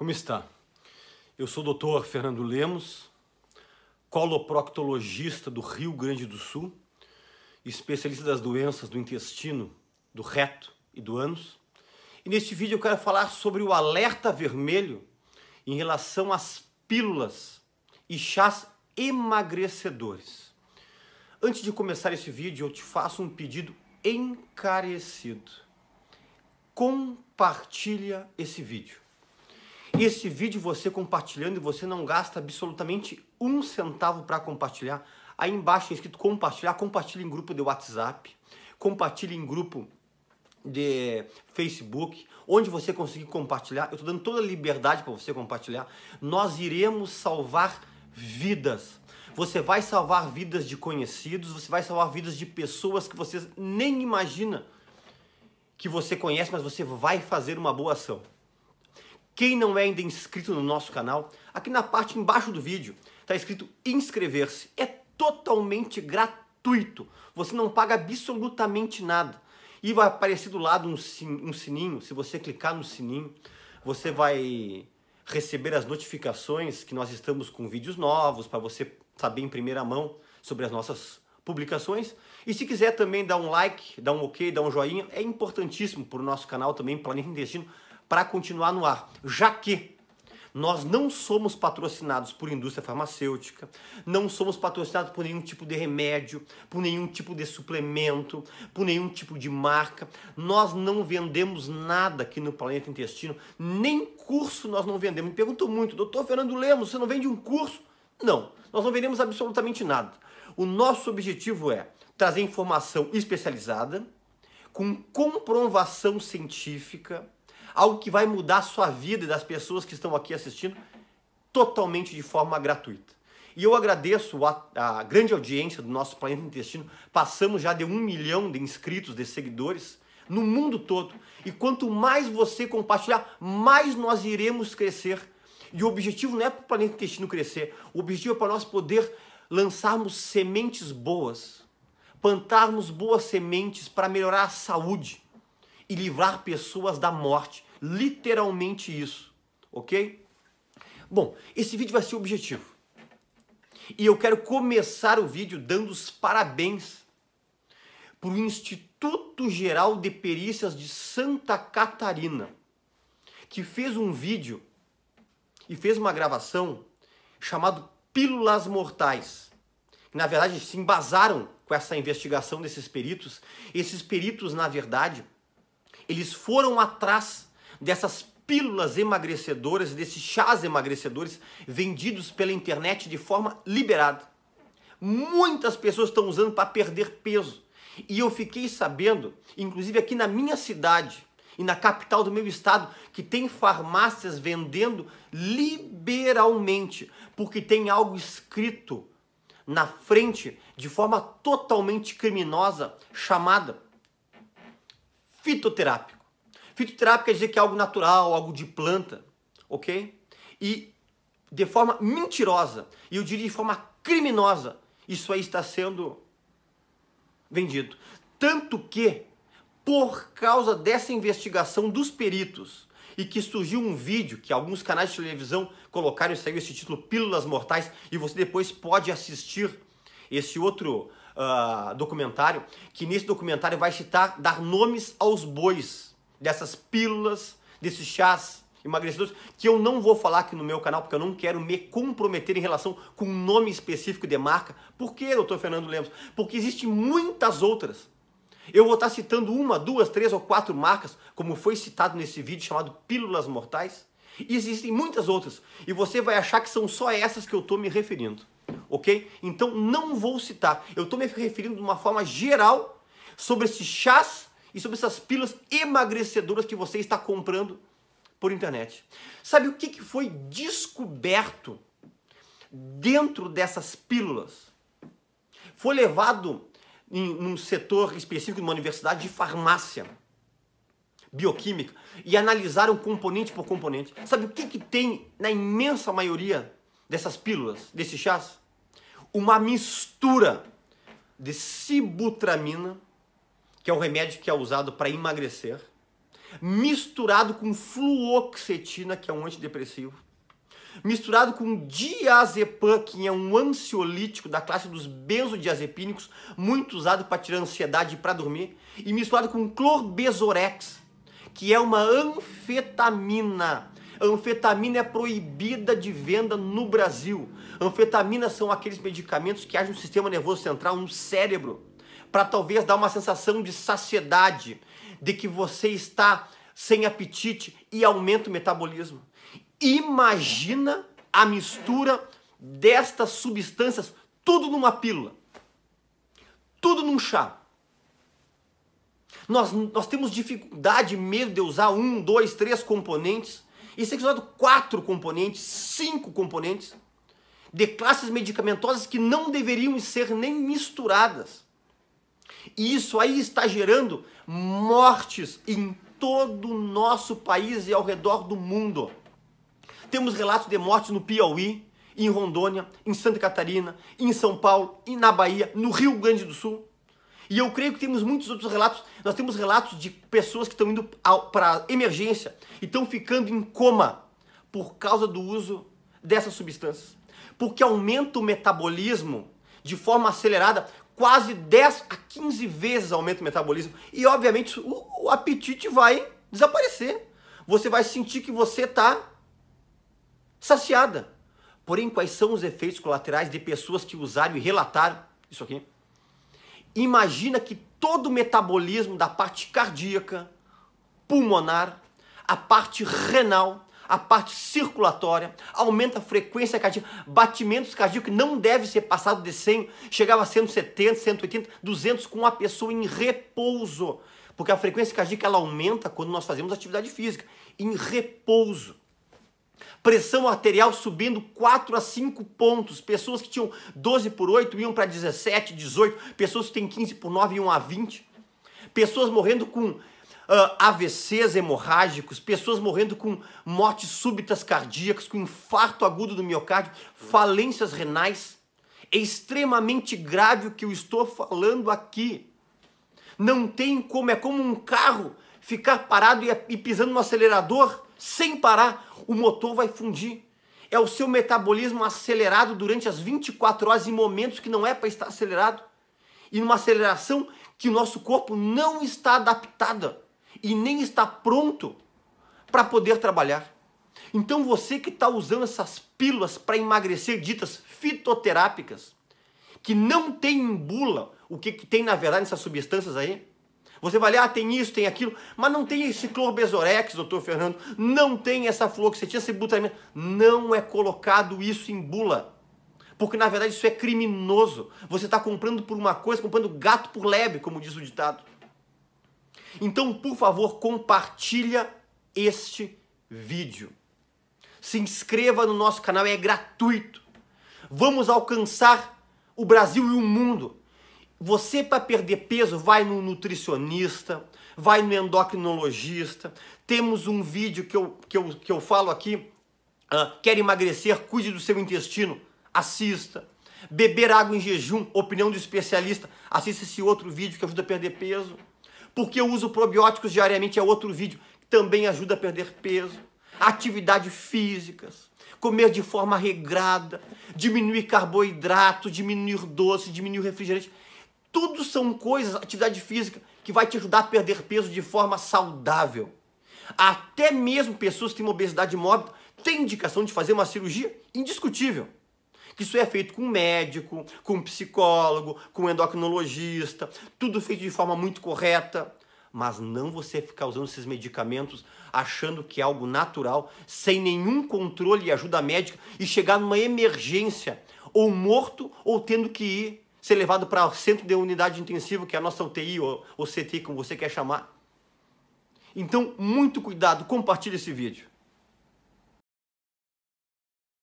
Como está? Eu sou o Dr. Fernando Lemos, coloproctologista do Rio Grande do Sul, especialista das doenças do intestino, do reto e do ânus. E neste vídeo eu quero falar sobre o alerta vermelho em relação às pílulas e chás emagrecedores. Antes de começar esse vídeo, eu te faço um pedido encarecido. Compartilha esse vídeo este vídeo você compartilhando e você não gasta absolutamente um centavo para compartilhar. Aí embaixo é escrito compartilhar, compartilhe em grupo de WhatsApp, compartilhe em grupo de Facebook, onde você conseguir compartilhar. Eu estou dando toda a liberdade para você compartilhar. Nós iremos salvar vidas. Você vai salvar vidas de conhecidos, você vai salvar vidas de pessoas que você nem imagina que você conhece, mas você vai fazer uma boa ação. Quem não é ainda inscrito no nosso canal, aqui na parte embaixo do vídeo está escrito inscrever-se. É totalmente gratuito. Você não paga absolutamente nada. E vai aparecer do lado um sininho. Se você clicar no sininho, você vai receber as notificações que nós estamos com vídeos novos para você saber em primeira mão sobre as nossas publicações. E se quiser também dar um like, dar um ok, dar um joinha, é importantíssimo para o nosso canal também, Planeta Intestino, para continuar no ar, já que nós não somos patrocinados por indústria farmacêutica, não somos patrocinados por nenhum tipo de remédio, por nenhum tipo de suplemento, por nenhum tipo de marca. Nós não vendemos nada aqui no planeta intestino, nem curso nós não vendemos. Me perguntam muito, doutor Fernando Lemos, você não vende um curso? Não, nós não vendemos absolutamente nada. O nosso objetivo é trazer informação especializada, com comprovação científica algo que vai mudar a sua vida e das pessoas que estão aqui assistindo totalmente de forma gratuita. E eu agradeço a, a grande audiência do nosso Planeta Intestino. Passamos já de um milhão de inscritos, de seguidores no mundo todo. E quanto mais você compartilhar, mais nós iremos crescer. E o objetivo não é para o planeta intestino crescer, o objetivo é para nós poder lançarmos sementes boas, plantarmos boas sementes para melhorar a saúde e livrar pessoas da morte literalmente isso, ok? Bom, esse vídeo vai ser o objetivo. E eu quero começar o vídeo dando os parabéns para o Instituto Geral de Perícias de Santa Catarina, que fez um vídeo e fez uma gravação chamado Pílulas Mortais. Na verdade, se embasaram com essa investigação desses peritos. Esses peritos, na verdade, eles foram atrás dessas pílulas emagrecedoras, desses chás emagrecedores vendidos pela internet de forma liberada. Muitas pessoas estão usando para perder peso. E eu fiquei sabendo, inclusive aqui na minha cidade e na capital do meu estado, que tem farmácias vendendo liberalmente, porque tem algo escrito na frente de forma totalmente criminosa chamada fitoterápico. Fitoterápico quer dizer que é algo natural, algo de planta, ok? E de forma mentirosa, e eu diria de forma criminosa, isso aí está sendo vendido. Tanto que, por causa dessa investigação dos peritos, e que surgiu um vídeo que alguns canais de televisão colocaram e saiu esse título Pílulas Mortais, e você depois pode assistir esse outro uh, documentário, que nesse documentário vai citar, dar nomes aos bois dessas pílulas, desses chás emagrecedores, que eu não vou falar aqui no meu canal, porque eu não quero me comprometer em relação com um nome específico de marca. Por que, doutor Fernando Lemos? Porque existem muitas outras. Eu vou estar citando uma, duas, três ou quatro marcas, como foi citado nesse vídeo chamado Pílulas Mortais. E existem muitas outras. E você vai achar que são só essas que eu estou me referindo. Ok? Então não vou citar. Eu estou me referindo de uma forma geral sobre esses chás e sobre essas pílulas emagrecedoras que você está comprando por internet. Sabe o que, foi descoberto dentro dessas pílulas? Foi levado em um setor específico de uma universidade de farmácia bioquímica e analisaram componente por componente. Sabe o que, que tem na imensa maioria dessas pílulas, desses chás? Uma mistura de sibutramina que é um remédio que é usado para emagrecer, misturado com fluoxetina, que é um antidepressivo, misturado com diazepam, que é um ansiolítico da classe dos benzodiazepínicos, muito usado para tirar ansiedade e para dormir, e misturado com clorbezorex, que é uma anfetamina. A anfetamina é proibida de venda no Brasil. Anfetaminas são aqueles medicamentos que agem no sistema nervoso central, no cérebro para talvez dar uma sensação de saciedade, de que você está sem apetite e aumenta o metabolismo. Imagina a mistura destas substâncias, tudo numa pílula, tudo num chá. Nós, nós temos dificuldade mesmo de usar um, dois, três componentes. Isso é usado quatro componentes, cinco componentes de classes medicamentosas que não deveriam ser nem misturadas. E isso aí está gerando mortes em todo o nosso país e ao redor do mundo. Temos relatos de mortes no Piauí, em Rondônia, em Santa Catarina, em São Paulo, e na Bahia, no Rio Grande do Sul. E eu creio que temos muitos outros relatos. Nós temos relatos de pessoas que estão indo para emergência e estão ficando em coma por causa do uso dessas substâncias. Porque aumenta o metabolismo de forma acelerada, quase 10 a 15 vezes aumenta o metabolismo. E obviamente o, o apetite vai desaparecer. Você vai sentir que você está saciada. Porém, quais são os efeitos colaterais de pessoas que usaram e relataram isso aqui? Imagina que todo o metabolismo da parte cardíaca, pulmonar, a parte renal, a parte circulatória, aumenta a frequência cardíaca, batimentos cardíacos que não deve ser passado de 100, chegava a 170, 180, 200 com a pessoa em repouso. Porque a frequência cardíaca ela aumenta quando nós fazemos atividade física, em repouso. Pressão arterial subindo 4 a 5 pontos. Pessoas que tinham 12 por 8 iam para 17, 18. Pessoas que têm 15 por 9 iam a 20. Pessoas morrendo com uh, ah, AVCs hemorrágicos, pessoas morrendo com mortes súbitas cardíacas, com infarto agudo do miocárdio, falências renais. É extremamente grave o que eu estou falando aqui. Não tem como, é como um carro ficar parado e, e pisando no acelerador sem parar, o motor vai fundir. É o seu metabolismo acelerado durante as 24 horas em momentos que não é para estar acelerado. E numa aceleração que o nosso corpo não está adaptada e nem está pronto para poder trabalhar. Então você que está usando essas pílulas para emagrecer ditas fitoterápicas, que não tem em bula o que, que, tem na verdade nessas substâncias aí, você vai ler, ah, tem isso, tem aquilo, mas não tem esse clorbesorex, doutor Fernando, não tem essa fluoxetina, esse butramina, não é colocado isso em bula. Porque na verdade isso é criminoso. Você está comprando por uma coisa, comprando gato por lebre, como diz o ditado. Então, por favor, compartilha este vídeo. Se inscreva no nosso canal, é gratuito. Vamos alcançar o Brasil e o mundo. Você, para perder peso, vai no nutricionista, vai no endocrinologista. Temos um vídeo que eu, que eu, que eu falo aqui. Uh, quer emagrecer? Cuide do seu intestino. Assista. Beber água em jejum? Opinião do especialista. Assista esse outro vídeo que ajuda a perder peso porque eu uso probióticos diariamente, é outro vídeo, que também ajuda a perder peso, atividades físicas, comer de forma regrada, diminuir carboidrato, diminuir doce, diminuir refrigerante. Tudo são coisas, atividade física, que vai te ajudar a perder peso de forma saudável. Até mesmo pessoas que têm obesidade mórbida têm indicação de fazer uma cirurgia indiscutível que isso é feito com médico, com psicólogo, com endocrinologista, tudo feito de forma muito correta. Mas não você ficar usando esses medicamentos achando que é algo natural, sem nenhum controle e ajuda médica, e chegar numa emergência, ou morto, ou tendo que ir ser levado para o centro de unidade intensiva, que é a nossa UTI ou, ou como você quer chamar. Então, muito cuidado, compartilhe esse vídeo.